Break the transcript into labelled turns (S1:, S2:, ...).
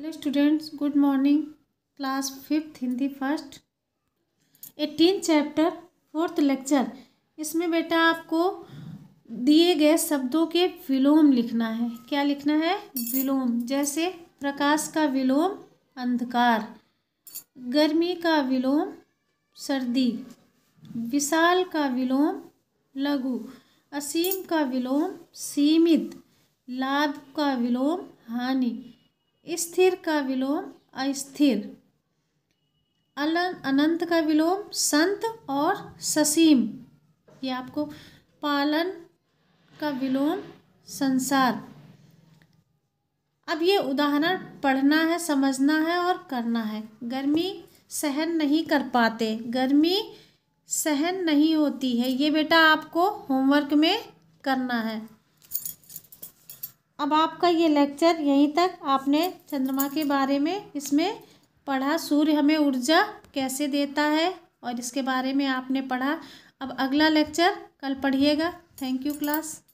S1: hello students good morning class fifth Hindi first eighteen chapter fourth lecture इसमें बेटा आपको दिए गए शब्दों के विलोम लिखना है क्या लिखना है विलोम जैसे प्रकाश का विलोम अंधकार गर्मी का विलोम सर्दी विशाल का विलोम लघु असीम का विलोम सीमित लाभ का विलोम हानि स्थिर का विलोम अस्थिर अनंत का विलोम संत और ससीम ये आपको पालन का विलोम संसार अब ये उदाहरण पढ़ना है समझना है और करना है गर्मी सहन नहीं कर पाते गर्मी सहन नहीं होती है ये बेटा आपको होमवर्क में करना है अब आपका ये लेक्चर यहीं तक आपने चंद्रमा के बारे में इसमें पढ़ा सूर्य हमें ऊर्जा कैसे देता है और इसके बारे में आपने पढ़ा अब अगला लेक्चर कल पढ़िएगा थैंक यू क्लास